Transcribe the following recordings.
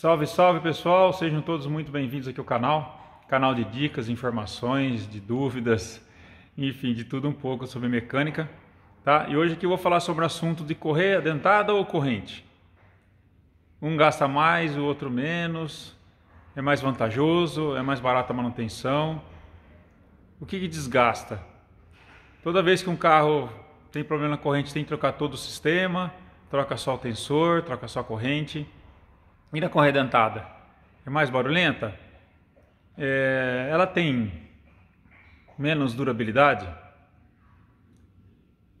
Salve, salve pessoal, sejam todos muito bem-vindos aqui ao canal, canal de dicas, informações, de dúvidas, enfim, de tudo um pouco sobre mecânica, tá? E hoje aqui eu vou falar sobre o assunto de correr dentada ou corrente. Um gasta mais, o outro menos, é mais vantajoso, é mais barata a manutenção. O que, que desgasta? Toda vez que um carro tem problema na corrente, tem que trocar todo o sistema, troca só o tensor, troca só a corrente, Mira corredentada? É mais barulhenta? É, ela tem menos durabilidade?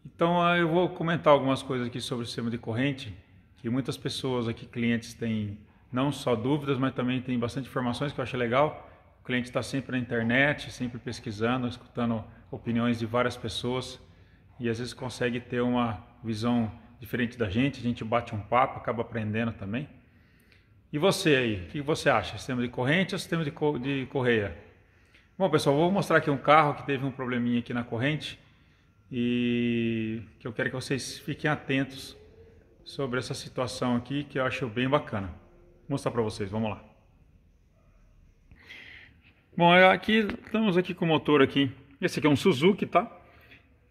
Então ah, eu vou comentar algumas coisas aqui sobre o sistema de corrente, que muitas pessoas aqui, clientes, têm não só dúvidas, mas também tem bastante informações que eu acho legal. O cliente está sempre na internet, sempre pesquisando, escutando opiniões de várias pessoas e às vezes consegue ter uma visão diferente da gente, a gente bate um papo, acaba aprendendo também. E você aí, o que você acha? Sistema de corrente ou sistema de, co de correia? Bom, pessoal, vou mostrar aqui um carro que teve um probleminha aqui na corrente e que eu quero que vocês fiquem atentos sobre essa situação aqui que eu acho bem bacana. Vou mostrar para vocês, vamos lá. Bom, é, aqui estamos aqui com o motor aqui. Esse aqui é um Suzuki, tá?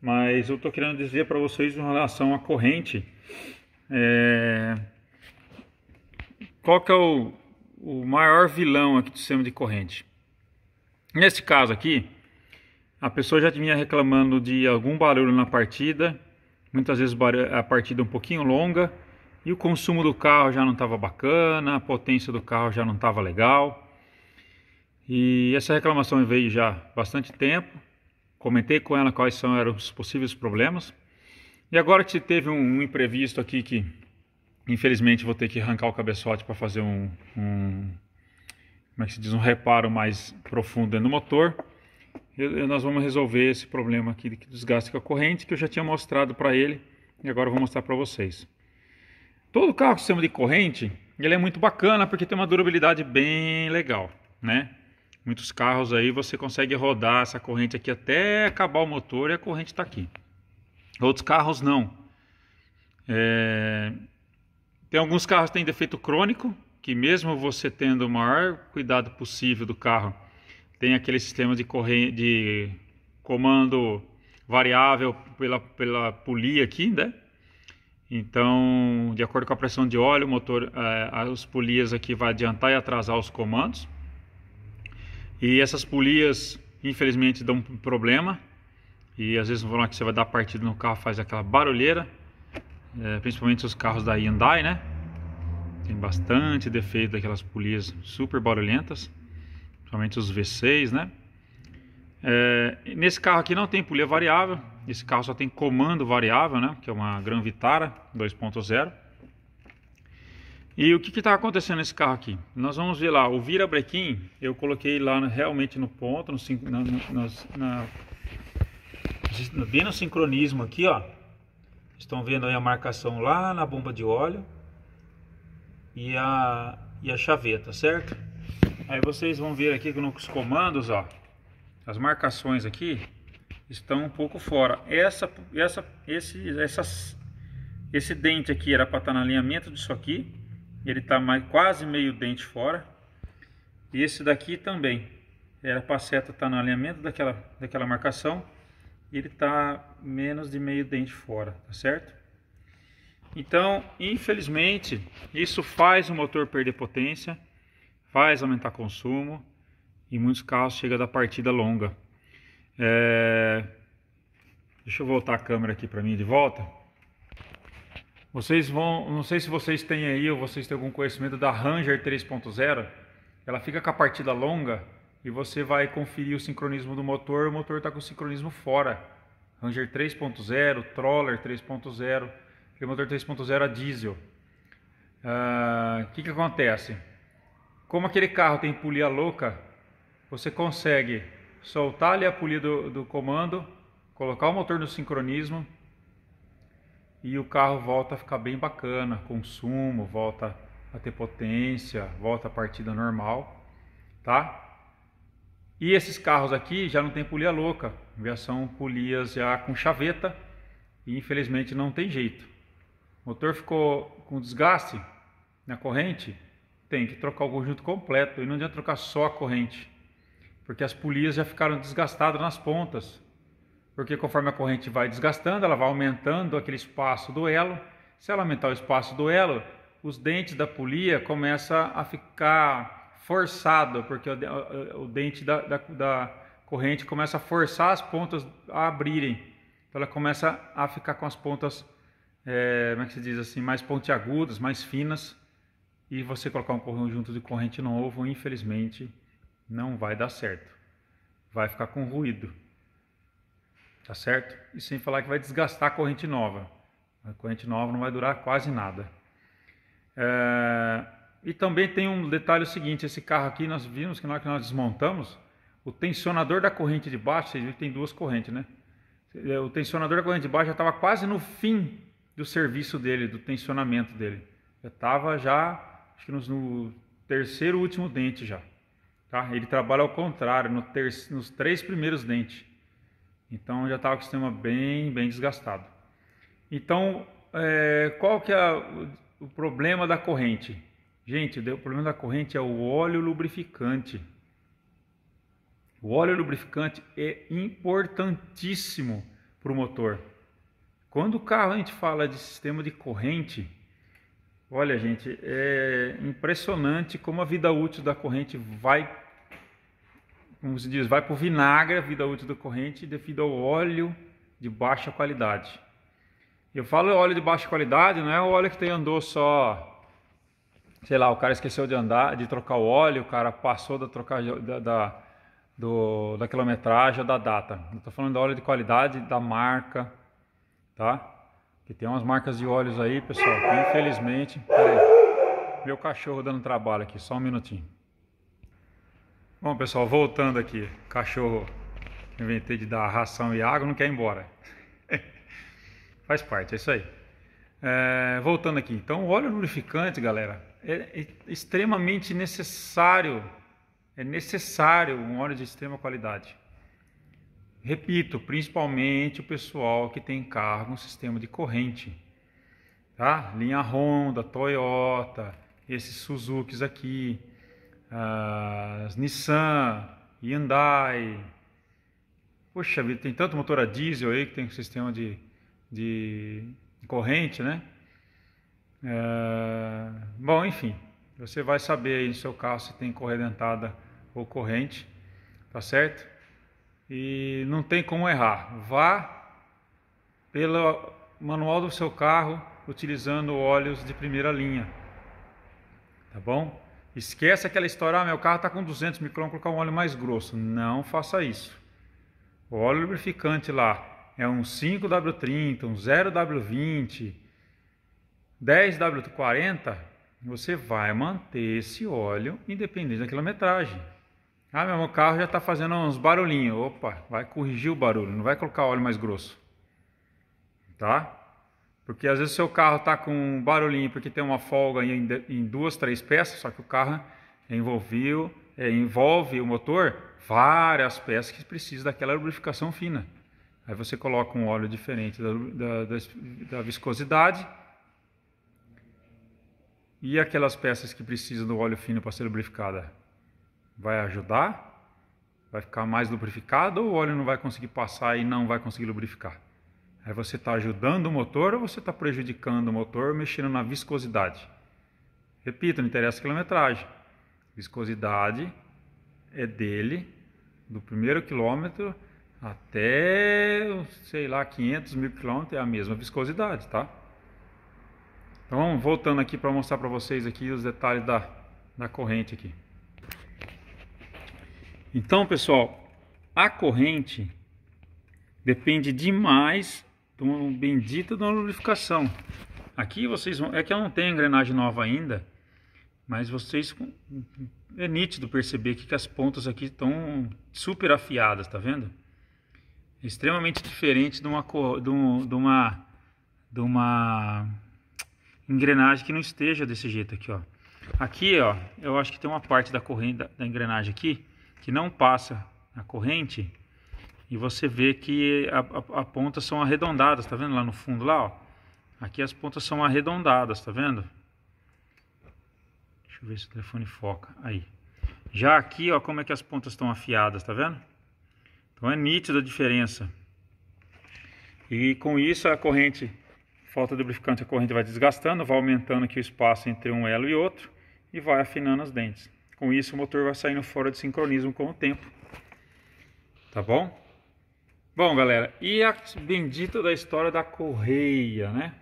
Mas eu estou querendo dizer para vocês em relação à corrente. É, qual que é o, o maior vilão aqui do sistema de corrente. Nesse caso aqui, a pessoa já vinha reclamando de algum barulho na partida, muitas vezes a partida é um pouquinho longa, e o consumo do carro já não estava bacana, a potência do carro já não estava legal. E essa reclamação veio já há bastante tempo. Comentei com ela quais são eram os possíveis problemas. E agora que teve um imprevisto aqui que Infelizmente vou ter que arrancar o cabeçote para fazer um, um, como é que se diz, um reparo mais profundo no motor. E nós vamos resolver esse problema aqui de desgaste com a corrente que eu já tinha mostrado para ele e agora eu vou mostrar para vocês. Todo carro com sistema de corrente, ele é muito bacana porque tem uma durabilidade bem legal, né? Muitos carros aí você consegue rodar essa corrente aqui até acabar o motor e a corrente está aqui. Outros carros não. É, tem alguns carros que têm defeito crônico, que mesmo você tendo o maior cuidado possível do carro, tem aquele sistema de, corrente, de comando variável pela, pela polia aqui, né? Então, de acordo com a pressão de óleo, o motor, é, as polias aqui vai adiantar e atrasar os comandos. E essas polias, infelizmente, dão um problema. E às vezes vão lá que você vai dar partida no carro, faz aquela barulheira é, principalmente os carros da Hyundai, né? Tem bastante defeito daquelas polias super barulhentas, principalmente os V6, né? É, nesse carro aqui não tem polia variável, esse carro só tem comando variável, né? Que é uma Gran Vitara 2.0. E o que está acontecendo nesse carro aqui? Nós vamos ver lá, o virabrequim eu coloquei lá no, realmente no ponto, no, na, na, na, bem no sincronismo aqui, ó Estão vendo aí a marcação lá na bomba de óleo e a, e a chaveta, certo? Aí vocês vão ver aqui que nos comandos, ó, as marcações aqui estão um pouco fora. Essa, essa, esse, essas, esse dente aqui era para estar tá no alinhamento disso aqui. Ele está mais, quase meio dente fora. Esse daqui também. Era para a seta estar tá no alinhamento daquela, daquela marcação ele está menos de meio dente fora, tá certo? Então, infelizmente, isso faz o motor perder potência, faz aumentar consumo, em muitos casos chega da partida longa. É... Deixa eu voltar a câmera aqui para mim de volta. Vocês vão, não sei se vocês têm aí ou vocês têm algum conhecimento da Ranger 3.0. Ela fica com a partida longa e você vai conferir o sincronismo do motor, o motor está com o sincronismo fora. Ranger 3.0, Troller 3.0, e o motor 3.0 a diesel. O ah, que, que acontece? Como aquele carro tem polia louca, você consegue soltar ali a polia do, do comando, colocar o motor no sincronismo e o carro volta a ficar bem bacana, consumo, volta a ter potência, volta a partida normal, tá? E esses carros aqui já não tem polia louca, já são polias já com chaveta e infelizmente não tem jeito. O motor ficou com desgaste na corrente, tem que trocar o conjunto completo e não adianta trocar só a corrente, porque as polias já ficaram desgastadas nas pontas. Porque conforme a corrente vai desgastando, ela vai aumentando aquele espaço do elo. Se ela aumentar o espaço do elo, os dentes da polia começam a ficar forçado, porque o, o dente da, da, da, corrente começa a forçar as pontas a abrirem. Então ela começa a ficar com as pontas, é, como é que se diz assim, mais pontiagudas, mais finas. E você colocar um conjunto de corrente novo, infelizmente, não vai dar certo. Vai ficar com ruído. Tá certo? E sem falar que vai desgastar a corrente nova. A corrente nova não vai durar quase nada. É... E também tem um detalhe seguinte, esse carro aqui nós vimos que na hora que nós desmontamos, o tensionador da corrente de baixo, vocês viram que tem duas correntes, né? É, o tensionador da corrente de baixo já estava quase no fim do serviço dele, do tensionamento dele. Já estava já, acho que no terceiro último dente já. Tá? Ele trabalha ao contrário, no ter... nos três primeiros dentes. Então já estava com o sistema bem, bem desgastado. Então, é... qual que é o problema da corrente? Gente, o problema da corrente é o óleo lubrificante. O óleo lubrificante é importantíssimo para o motor. Quando o carro a gente fala de sistema de corrente, olha gente, é impressionante como a vida útil da corrente vai, como se diz, vai para o vinagre, a vida útil da corrente, devido ao óleo de baixa qualidade. Eu falo óleo de baixa qualidade, não é o óleo que tem andou só sei lá, o cara esqueceu de andar, de trocar o óleo, o cara passou da trocar da, da, do, da quilometragem da data. Não tô falando da óleo de qualidade, da marca, tá? Que tem umas marcas de óleos aí, pessoal, que infelizmente. meu cachorro dando trabalho aqui, só um minutinho. Bom, pessoal, voltando aqui. Cachorro que inventei de dar ração e água não quer ir embora. Faz parte, é isso aí. É, voltando aqui, então, óleo lubrificante, galera é, é extremamente necessário, é necessário um óleo de extrema qualidade. Repito, principalmente o pessoal que tem carro no sistema de corrente, tá? Linha Honda, Toyota, esses Suzukis aqui, ah, as Nissan, Hyundai. Poxa vida, tem tanto motor a diesel aí que tem um sistema de, de corrente, né? É... Bom, enfim, você vai saber aí no seu carro se tem corredentada ou corrente, tá certo? E não tem como errar. Vá pelo manual do seu carro utilizando óleos de primeira linha, tá bom? Esquece aquela história, ah, meu carro está com 200 microns, vou colocar um óleo mais grosso. Não faça isso. O óleo lubrificante lá é um 5W30, um 0W20, 10W40, você vai manter esse óleo independente da quilometragem. Ah, meu carro já está fazendo uns barulhinhos. Opa, vai corrigir o barulho, não vai colocar óleo mais grosso. Tá? Porque às vezes seu carro está com um barulhinho porque tem uma folga em, duas, três peças, só que o carro envolveu, é, envolve o motor várias peças que precisam daquela lubrificação fina. Aí você coloca um óleo diferente da, da, da, da viscosidade e aquelas peças que precisam do óleo fino para ser lubrificada? Vai ajudar? Vai ficar mais lubrificado ou o óleo não vai conseguir passar e não vai conseguir lubrificar? Aí é você está ajudando o motor ou você está prejudicando o motor mexendo na viscosidade? Repito, não interessa a quilometragem. Viscosidade é dele, do primeiro quilômetro até, sei lá, 500 mil quilômetros é a mesma viscosidade, tá? Então, voltando aqui para mostrar para vocês aqui os detalhes da, da corrente aqui. Então, pessoal, a corrente depende demais do bendito da lubrificação. Aqui vocês vão, é que eu não tenho engrenagem nova ainda, mas vocês é nítido perceber que as pontas aqui estão super afiadas, tá vendo? É extremamente diferente de uma de uma de uma engrenagem que não esteja desse jeito aqui, ó. Aqui, ó, eu acho que tem uma parte da corrente da, da engrenagem aqui que não passa a corrente e você vê que as pontas são arredondadas, tá vendo lá no fundo lá, ó? Aqui as pontas são arredondadas, tá vendo? Deixa eu ver se o telefone foca, aí. Já aqui, ó, como é que as pontas estão afiadas, tá vendo? Então é nítida a diferença. E com isso a corrente falta de lubrificante, a corrente vai desgastando, vai aumentando aqui o espaço entre um elo e outro e vai afinando os dentes. Com isso, o motor vai saindo fora de sincronismo com o tempo. Tá bom? Bom, galera, e a bendita da história da correia, né?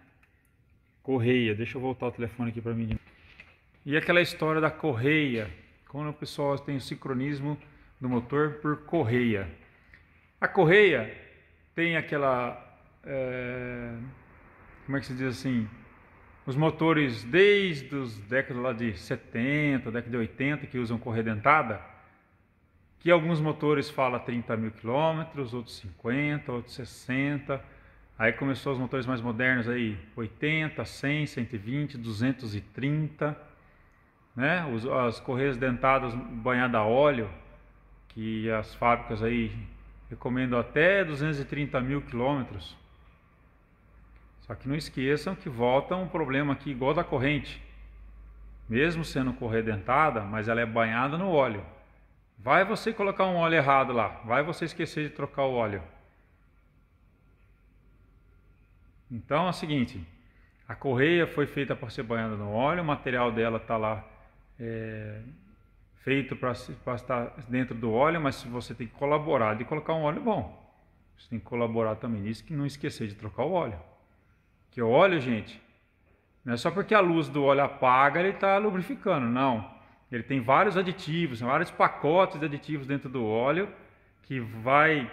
Correia, deixa eu voltar o telefone aqui para mim. E aquela história da correia, quando o pessoal tem o sincronismo do motor por correia. A correia tem aquela... É como é que se diz assim, os motores desde os décadas lá de 70, década de 80 que usam corredentada, que alguns motores falam 30 mil quilômetros, outros 50, outros 60. Aí começou os motores mais modernos aí, 80, 100, 120, 230, né? as correias dentadas banhadas a óleo, que as fábricas aí recomendam até 230 mil quilômetros. Só que não esqueçam que volta um problema aqui igual da corrente. Mesmo sendo corredentada, mas ela é banhada no óleo. Vai você colocar um óleo errado lá, vai você esquecer de trocar o óleo. Então é o seguinte, a correia foi feita para ser banhada no óleo, o material dela está lá é, feito para estar dentro do óleo, mas você tem que colaborar de colocar um óleo bom. Você tem que colaborar também nisso, que não esquecer de trocar o óleo. Que óleo, gente, não é só porque a luz do óleo apaga ele está lubrificando, não. Ele tem vários aditivos, vários pacotes de aditivos dentro do óleo que vai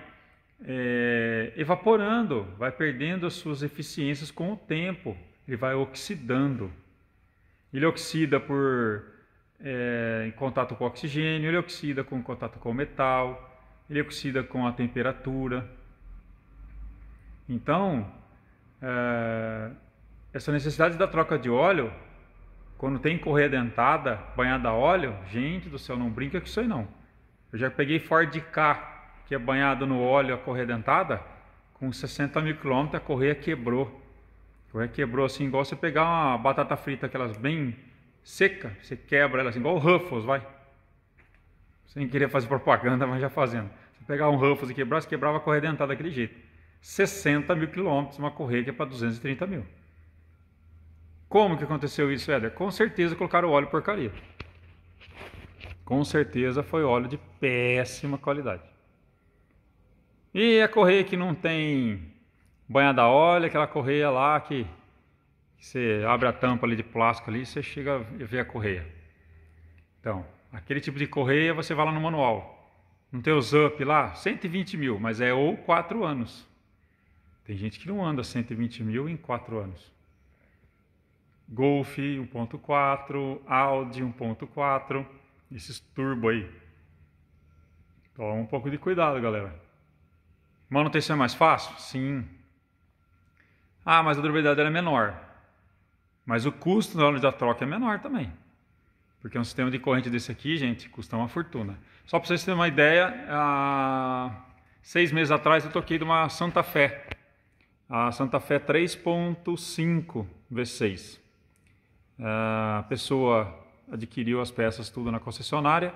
é, evaporando, vai perdendo as suas eficiências com o tempo. Ele vai oxidando. Ele oxida por é, em contato com oxigênio, ele oxida com contato com metal, ele oxida com a temperatura. Então, ah, essa necessidade da troca de óleo, quando tem correia dentada banhada a óleo, gente do céu, não brinca com isso aí não. Eu já peguei Ford K, que é banhado no óleo a correia dentada com 60 mil quilômetros, a correia quebrou. A correia quebrou assim, igual você pegar uma batata frita, aquelas bem seca, você quebra ela assim, igual o Ruffles, vai. Sem querer fazer propaganda, mas já fazendo. Você pegar um Ruffles e quebrar, você quebrava a correia dentada daquele jeito. 60 mil quilômetros, uma correia para 230 mil. Como que aconteceu isso, Éder? Com certeza colocaram óleo porcaria. Com certeza foi óleo de péssima qualidade. E a correia que não tem banha da óleo, aquela correia lá que você abre a tampa ali de plástico ali, você chega e vê a correia. Então, aquele tipo de correia você vai lá no manual. Não tem o ZUP lá? 120 mil, mas é ou 4 anos. Tem gente que não anda 120 mil em 4 anos. Golf 1.4, Audi 1.4, esses turbo aí. Toma um pouco de cuidado, galera. Manutenção é mais fácil? Sim. Ah, mas a durabilidade era menor. Mas o custo na hora da troca é menor também. Porque um sistema de corrente desse aqui, gente, custa uma fortuna. Só para vocês terem uma ideia, há seis meses atrás eu toquei de uma Santa Fé a Santa Fé 3.5, V6. A pessoa adquiriu as peças tudo na concessionária,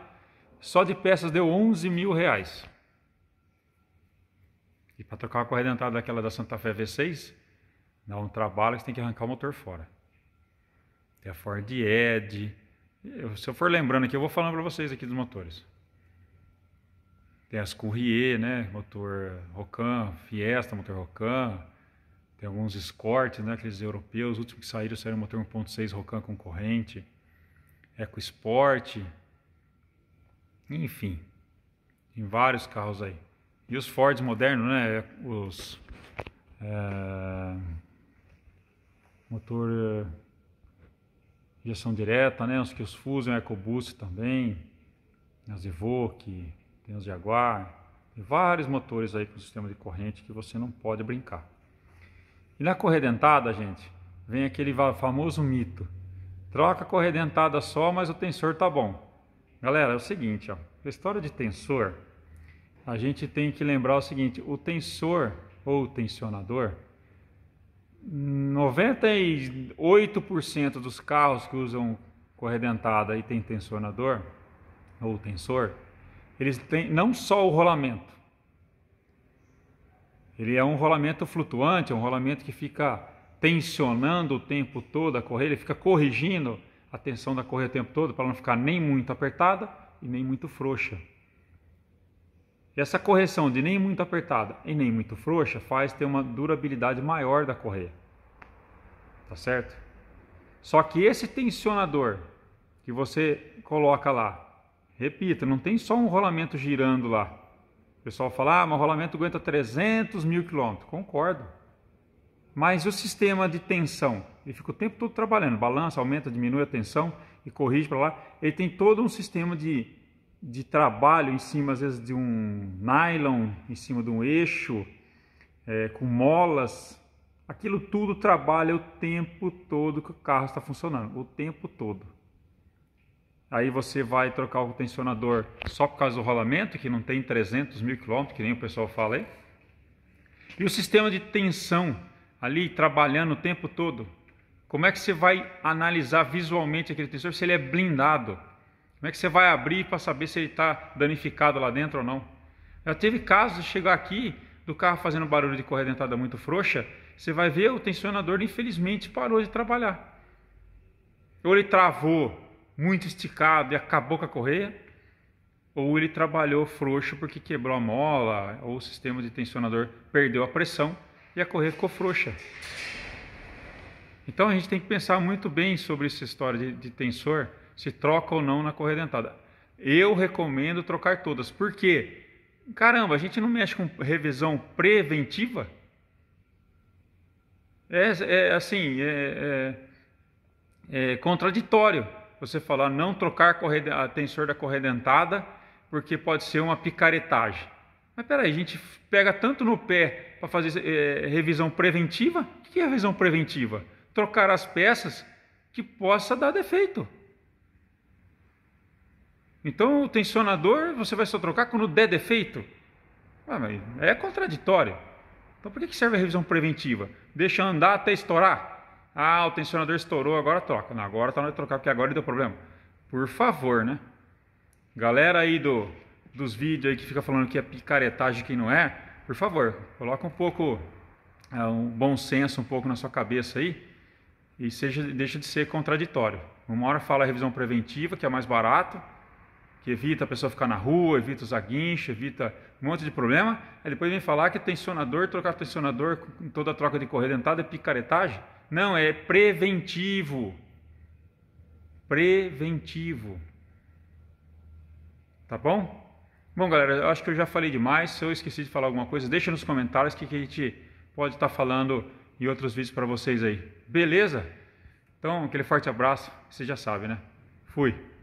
só de peças deu 11 mil reais. E para trocar uma corredentada daquela da Santa Fé V6, dá um trabalho que você tem que arrancar o motor fora. Tem a Ford Ed. se eu for lembrando aqui, eu vou falando para vocês aqui dos motores. Tem as Courrier, né? Motor Rocan, Fiesta, motor Rocan, tem alguns escortes, né? Aqueles europeus, os últimos que saíram saíram motor 1.6 Rocan com corrente, EcoSport, enfim, tem vários carros aí. E os Fords modernos, né? Os é, motor injeção eh, direta, né? Os que os Fusion, EcoBoost também, as Evoque, tem os Jaguar, tem vários motores aí com sistema de corrente que você não pode brincar. E na corredentada, gente, vem aquele famoso mito. Troca a corredentada só, mas o tensor tá bom. Galera, é o seguinte, ó, a história de tensor, a gente tem que lembrar o seguinte, o tensor ou o tensionador, 98% dos carros que usam corredentada e tem tensionador ou tensor, eles têm não só o rolamento, ele é um rolamento flutuante, é um rolamento que fica tensionando o tempo todo a correia, ele fica corrigindo a tensão da correia o tempo todo para não ficar nem muito apertada e nem muito frouxa. E essa correção de nem muito apertada e nem muito frouxa faz ter uma durabilidade maior da correia. Tá certo? Só que esse tensionador que você coloca lá, repita, não tem só um rolamento girando lá pessoal fala, ah, mas o rolamento aguenta 300 mil quilômetros. Concordo. Mas o sistema de tensão, ele fica o tempo todo trabalhando, balança, aumenta, diminui a tensão e corrige para lá. Ele tem todo um sistema de, de trabalho em cima, às vezes, de um nylon, em cima de um eixo, é, com molas. Aquilo tudo trabalha o tempo todo que o carro está funcionando, o tempo todo aí você vai trocar o tensionador só por causa do rolamento, que não tem 300 mil quilômetros, que nem o pessoal fala aí. E o sistema de tensão ali trabalhando o tempo todo. Como é que você vai analisar visualmente aquele tensor se ele é blindado? Como é que você vai abrir para saber se ele está danificado lá dentro ou não? Já teve casos de chegar aqui do carro fazendo barulho de corredentada muito frouxa, você vai ver o tensionador infelizmente parou de trabalhar. Ou ele travou muito esticado e acabou com a correia, ou ele trabalhou frouxo porque quebrou a mola, ou o sistema de tensionador perdeu a pressão e a correia ficou frouxa. Então a gente tem que pensar muito bem sobre essa história de, de tensor, se troca ou não na correia dentada. Eu recomendo trocar todas, porque caramba, a gente não mexe com revisão preventiva? É, é assim, é, é, é contraditório você falar não trocar a tensor da corredentada, porque pode ser uma picaretagem. Mas peraí, a gente pega tanto no pé para fazer é, revisão preventiva? O que é revisão preventiva? Trocar as peças que possa dar defeito. Então o tensionador você vai só trocar quando der defeito. Ah, mas é contraditório. Então por que serve a revisão preventiva? Deixa andar até estourar? Ah, o tensionador estourou, agora troca. Não, agora tá na hora de trocar, porque agora deu problema. Por favor, né? Galera aí do, dos vídeos aí que fica falando que é picaretagem quem não é, por favor, coloca um pouco, é, um bom senso um pouco na sua cabeça aí e seja, deixa de ser contraditório. Uma hora fala revisão preventiva, que é mais barato, que evita a pessoa ficar na rua, evita usar guincho, evita um monte de problema. Aí depois vem falar que tensionador, trocar tensionador, toda a troca de correia dentada é picaretagem. Não, é preventivo. Preventivo. Tá bom? Bom, galera, eu acho que eu já falei demais. Se eu esqueci de falar alguma coisa, deixa nos comentários que, que a gente pode estar tá falando em outros vídeos para vocês aí. Beleza? Então, aquele forte abraço. Você já sabe, né? Fui.